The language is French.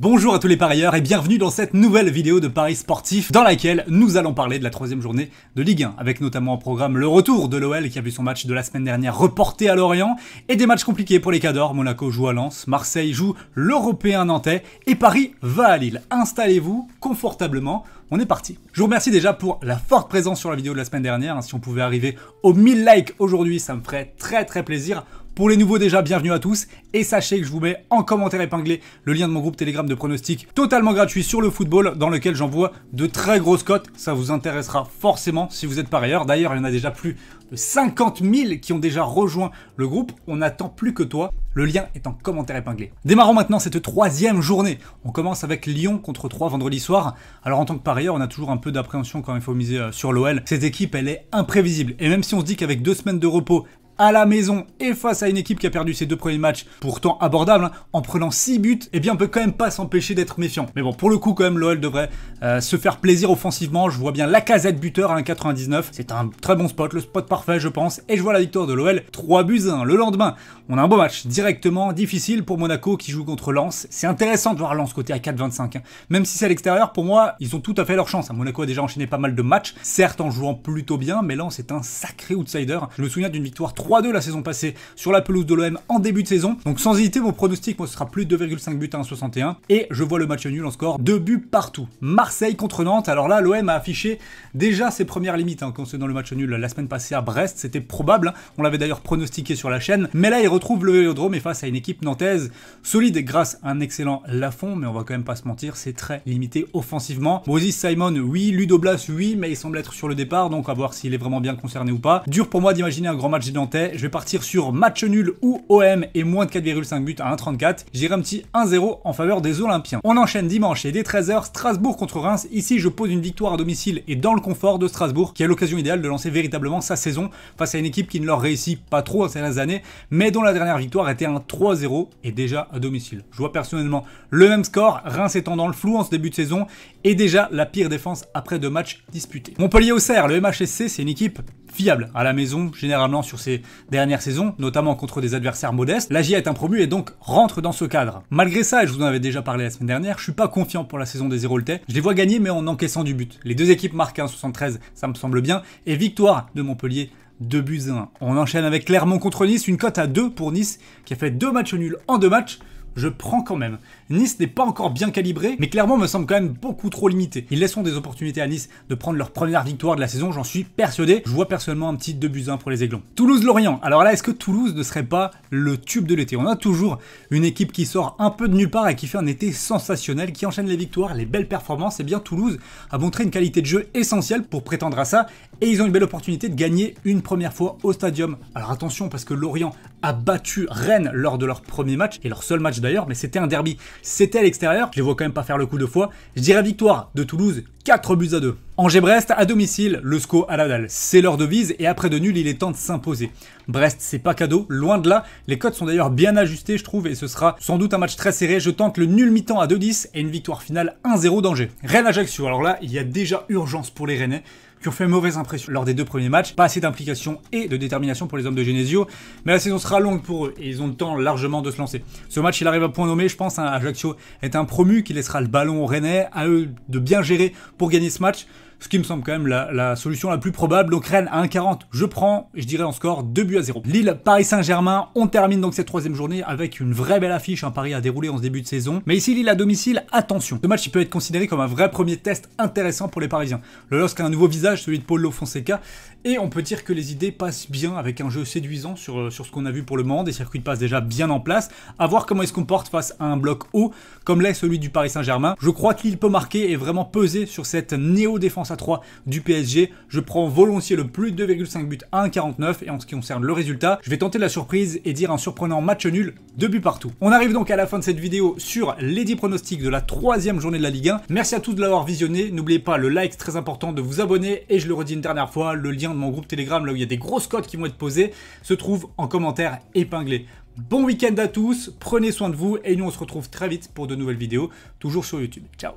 Bonjour à tous les parieurs et bienvenue dans cette nouvelle vidéo de Paris Sportif dans laquelle nous allons parler de la troisième journée de Ligue 1 avec notamment en programme le retour de l'OL qui a vu son match de la semaine dernière reporté à Lorient et des matchs compliqués pour les Cadors, Monaco joue à Lens, Marseille joue l'Européen Nantais et Paris va à Lille. Installez-vous confortablement, on est parti. Je vous remercie déjà pour la forte présence sur la vidéo de la semaine dernière, si on pouvait arriver aux 1000 likes aujourd'hui ça me ferait très très plaisir. Pour les nouveaux déjà, bienvenue à tous et sachez que je vous mets en commentaire épinglé le lien de mon groupe Telegram de pronostics totalement gratuit sur le football dans lequel j'envoie de très grosses cotes. Ça vous intéressera forcément si vous êtes par ailleurs. D'ailleurs, il y en a déjà plus de 50 000 qui ont déjà rejoint le groupe. On n'attend plus que toi. Le lien est en commentaire épinglé. Démarrons maintenant cette troisième journée. On commence avec Lyon contre 3 vendredi soir. Alors en tant que ailleurs, on a toujours un peu d'appréhension quand il faut miser euh, sur l'OL. Cette équipe, elle est imprévisible. Et même si on se dit qu'avec deux semaines de repos, à la maison et face à une équipe qui a perdu ses deux premiers matchs, pourtant abordable, hein, en prenant 6 buts, eh bien on peut quand même pas s'empêcher d'être méfiant. Mais bon, pour le coup quand même, l'OL devrait euh, se faire plaisir offensivement. Je vois bien la casette buteur à hein, 1,99. C'est un très bon spot, le spot parfait je pense. Et je vois la victoire de l'OL 3 buts 1 le lendemain. On a un beau match, directement difficile pour Monaco qui joue contre Lens. C'est intéressant de voir Lens côté à 4,25. Hein. Même si c'est à l'extérieur, pour moi, ils ont tout à fait leur chance. Monaco a déjà enchaîné pas mal de matchs, certes en jouant plutôt bien, mais Lens est un sacré outsider. Je me souviens d'une victoire 3-2 la saison passée sur la pelouse de l'OM en début de saison. Donc sans hésiter, mon pronostic, moi, ce sera plus de 2,5 buts à 1,61. Et je vois le match nul en score 2 buts partout. Marseille contre Nantes. Alors là, l'OM a affiché déjà ses premières limites concernant hein, le match nul la semaine passée à Brest. C'était probable. Hein. On l'avait d'ailleurs pronostiqué sur la chaîne. Mais là, il retrouve le Vélodrome et face à une équipe nantaise solide grâce à un excellent Lafont. Mais on va quand même pas se mentir, c'est très limité offensivement. Moses Simon, oui. Ludoblas oui. Mais il semble être sur le départ. Donc à voir s'il est vraiment bien concerné ou pas. Dur pour moi d'imaginer un grand match je vais partir sur match nul ou OM et moins de 4,5 buts à 1,34. J'irai un petit 1-0 en faveur des Olympiens. On enchaîne dimanche et dès 13h, Strasbourg contre Reims. Ici, je pose une victoire à domicile et dans le confort de Strasbourg, qui a l'occasion idéale de lancer véritablement sa saison face à une équipe qui ne leur réussit pas trop ces dernières années, mais dont la dernière victoire était un 3-0 et déjà à domicile. Je vois personnellement le même score, Reims étant dans le flou en ce début de saison et déjà la pire défense après deux matchs disputés. Montpellier au le MHSC, c'est une équipe fiable à la maison, généralement sur ses Dernière saison, notamment contre des adversaires modestes, la GIA est impromue et donc rentre dans ce cadre. Malgré ça, et je vous en avais déjà parlé la semaine dernière, je suis pas confiant pour la saison des Héroltais. Je les vois gagner mais en encaissant du but. Les deux équipes marquent 1-73, ça me semble bien, et victoire de Montpellier 2 buts 1. On enchaîne avec Clermont contre Nice, une cote à 2 pour Nice qui a fait deux matchs nuls en deux matchs je prends quand même. Nice n'est pas encore bien calibré, mais clairement me semble quand même beaucoup trop limité. Ils laisseront des opportunités à Nice de prendre leur première victoire de la saison, j'en suis persuadé. Je vois personnellement un petit 2 buts pour les Aiglons. Toulouse-Lorient. Alors là, est-ce que Toulouse ne serait pas le tube de l'été On a toujours une équipe qui sort un peu de nulle part et qui fait un été sensationnel, qui enchaîne les victoires, les belles performances. Et eh bien Toulouse a montré une qualité de jeu essentielle pour prétendre à ça. Et ils ont une belle opportunité de gagner une première fois au stadium. Alors attention parce que Lorient a battu Rennes lors de leur premier match, et leur seul match d'ailleurs, mais c'était un derby. C'était à l'extérieur, je les vois quand même pas faire le coup de foi. Je dirais victoire de Toulouse, 4 buts à 2. Angers-Brest à domicile, le SCO à la dalle. C'est leur devise et après de nul, il est temps de s'imposer. Brest, c'est pas cadeau, loin de là. Les codes sont d'ailleurs bien ajustés, je trouve, et ce sera sans doute un match très serré. Je tente le nul mi-temps à 2-10 et une victoire finale 1-0 d'Angers. Rennes-Ajaccio, alors là, il y a déjà urgence pour les Rennais qui ont fait mauvaise impression lors des deux premiers matchs. Pas assez d'implication et de détermination pour les hommes de Genesio, mais la saison sera longue pour eux et ils ont le temps largement de se lancer. Ce match, il arrive à point nommé, je pense. à hein, Ajaccio est un promu qui laissera le ballon au Rennais, à eux de bien gérer pour gagner ce match ce qui me semble quand même la, solution la plus probable. Donc Rennes à 1,40, je prends, je dirais en score 2 buts à 0. Lille, Paris Saint-Germain, on termine donc cette troisième journée avec une vraie belle affiche. un pari Paris dérouler en ce début de saison. Mais ici, Lille à domicile, attention. Ce match, il peut être considéré comme un vrai premier test intéressant pour les Parisiens. Le LOSC a un nouveau visage, celui de Paulo Fonseca. Et on peut dire que les idées passent bien avec un jeu séduisant sur, euh, sur ce qu'on a vu pour le moment. Des circuits de passe déjà bien en place. À voir comment ils se comportent face à un bloc haut, comme l'est celui du Paris Saint-Germain. Je crois qu'il peut marquer et vraiment peser sur cette néo-défense 3 du PSG. Je prends volontiers le plus de 2,5 buts à 1,49 et en ce qui concerne le résultat, je vais tenter la surprise et dire un surprenant match nul, de buts partout. On arrive donc à la fin de cette vidéo sur les 10 pronostics de la troisième journée de la Ligue 1. Merci à tous de l'avoir visionné. N'oubliez pas le like, très important, de vous abonner et je le redis une dernière fois, le lien de mon groupe Telegram, là où il y a des grosses codes qui vont être posées, se trouve en commentaire épinglé. Bon week-end à tous, prenez soin de vous et nous on se retrouve très vite pour de nouvelles vidéos, toujours sur YouTube. Ciao